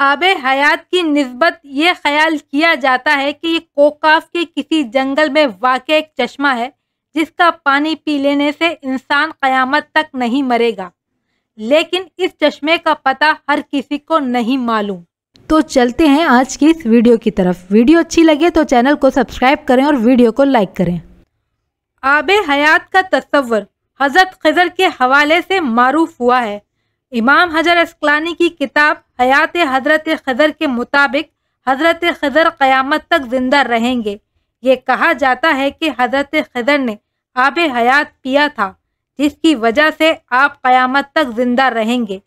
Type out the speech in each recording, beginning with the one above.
आब हयात की नस्बत ये ख्याल किया जाता है कि ये कोकाफ के किसी जंगल में वाक़ एक चश्मा है जिसका पानी पी लेने से इंसान क़यामत तक नहीं मरेगा लेकिन इस चश्मे का पता हर किसी को नहीं मालूम तो चलते हैं आज की इस वीडियो की तरफ वीडियो अच्छी लगे तो चैनल को सब्सक्राइब करें और वीडियो को लाइक करें आब हयात का तस्वर हज़रत खजर के हवाले से मरूफ हुआ है इमाम हजर असकलानी की किताब हयात हजरत ख़जर के मुताबिक हजरत ख़जर क़यामत तक जिंदा रहेंगे ये कहा जाता है कि हजरत ख़जर ने आब हयात पिया था जिसकी वजह से आप क़यामत तक जिंदा रहेंगे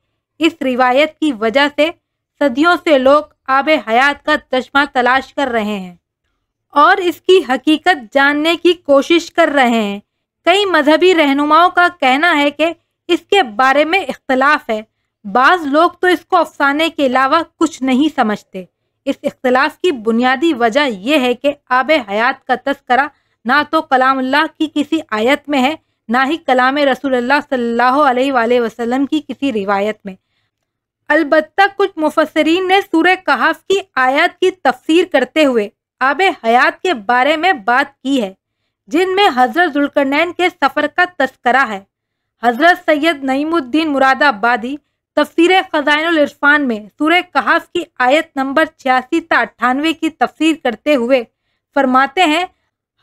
इस रिवायत की वजह से सदियों से लोग आब हयात का चश्मा तलाश कर रहे हैं और इसकी हकीकत जानने की कोशिश कर रहे हैं कई मजहबी रहनुमाओं का कहना है कि इसके बारे में इख्तलाफ है बाज़ लोग तो इसको अफसाने के अलावा कुछ नहीं समझते इस इख्तलाफ की बुनियादी वजह यह है कि आब हयात का तस्करा ना तो कलामुल्लाह की किसी आयत में है ना ही कलाम रसूल सल्लल्लाहु अलैहि वसल्लम की किसी रिवायत में अलबत् कुछ मुफसरीन ने सूर्य कहाफ की आयत की तफसीर करते हुए आब हयात के बारे में बात की है जिनमें हजरत जुलकरनैन के सफ़र का तस्करा है हज़रत सैयद नईमुद्दीन मुरादाबादी तफसर ख़जान इरफान में सूर कहाफ की आयत नंबर छियासी ता अट्ठानवे की तफसीर करते हुए फरमाते हैं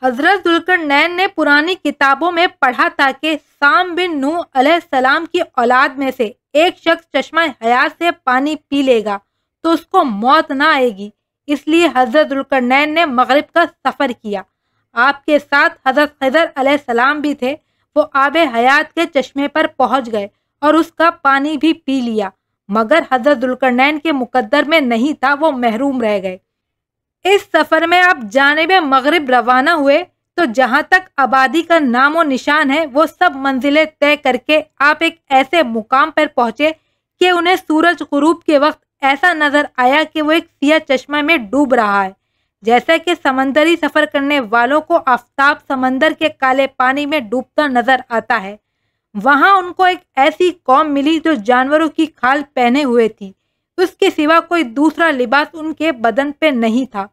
हज़रत दुलकर नैन ने पुरानी किताबों में पढ़ा था कि साम बिन नू सलाम की औलाद में से एक शख्स चश्मा हयात से पानी पी लेगा तो उसको मौत ना आएगी इसलिए हज़रत दुलकर नैन ने मगरब का सफ़र किया आपके साथ हज़रत खजर सलाम भी थे वो आब हयात के चश्मे पर पहुंच गए और उसका पानी भी पी लिया मगर हजरत दुलकरनैन के मुकद्दर में नहीं था वो महरूम रह गए इस सफ़र में आप जानेब मगरब रवाना हुए तो जहाँ तक आबादी का नाम और निशान है वो सब मंजिलें तय करके आप एक ऐसे मुकाम पर पहुँचे कि उन्हें सूरज गुरूब के वक्त ऐसा नज़र आया कि वो एक सिया चश्मा में डूब रहा है जैसे कि समंदरी सफ़र करने वालों को आफ्ताब समंदर के काले पानी में डूबता नजर आता है वहाँ उनको एक ऐसी कौम मिली जो जानवरों की खाल पहने हुए थी उसके सिवा कोई दूसरा लिबास उनके बदन पे नहीं था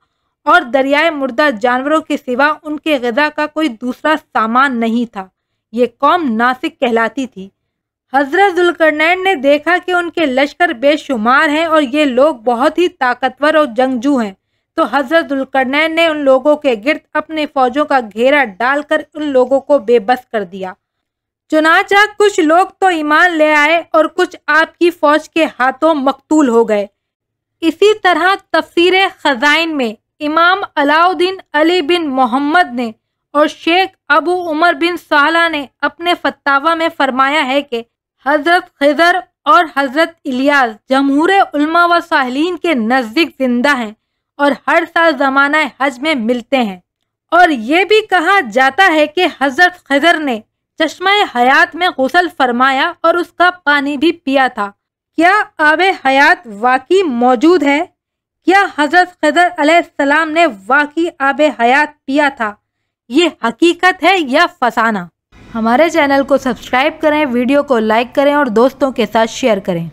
और दरियाए मुर्दा जानवरों के सिवा उनके गजा का कोई दूसरा सामान नहीं था ये कौम नासिक कहलाती थी हजरत जुलकरनैन ने देखा कि उनके लश्कर बेशुमार हैं और ये लोग बहुत ही ताकतवर और जंगजू हैं तो हजरत दुलकरनैन ने उन लोगों के गिरद अपने फौजों का घेरा डालकर उन लोगों को बेबस कर दिया चुनाचा कुछ लोग तो ईमान ले आए और कुछ आपकी फौज के हाथों मकतूल हो गए इसी तरह तफसीर खजाइन में इमाम अलाउद्दीन अली बिन मोहम्मद ने और शेख अबू उमर बिन साला ने अपने फतावा में फरमाया है कि हज़रत खजर और हज़रत इलियास जमहूर उलमा व साहलीन के नज़दीक ज़िंदा हैं और हर साल जमाना हज में मिलते हैं और ये भी कहा जाता है कि हज़रत खजर ने चश्मा हयात में गसल फरमाया और उसका पानी भी पिया था क्या आब हयात वाकई मौजूद है क्या हज़रत खजर सलाम ने वाकई आब हयात पिया था ये हकीकत है या फसाना हमारे चैनल को सब्सक्राइब करें वीडियो को लाइक करें और दोस्तों के साथ शेयर करें